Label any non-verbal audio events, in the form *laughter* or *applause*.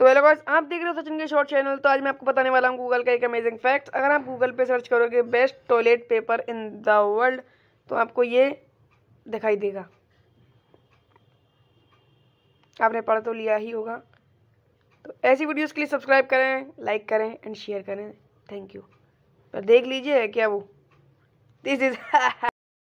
तो hello guys आप देख रहे हो सचिन के शॉर्ट चैनल तो आज मैं आपको बताने वाला हूँ गूगल का एक अमेजिंग फैक्ट अगर आप गूगल पे सर्च करोगे best toilet paper in the world तो आपको ये दिखाई देगा आपने पढ़ तो लिया ही होगा तो ऐसी वीडियोज़ के लिए सब्सक्राइब करें लाइक करें एंड शेयर करें थैंक यू पर देख लीजिए क्या वो दिस इज़ *laughs*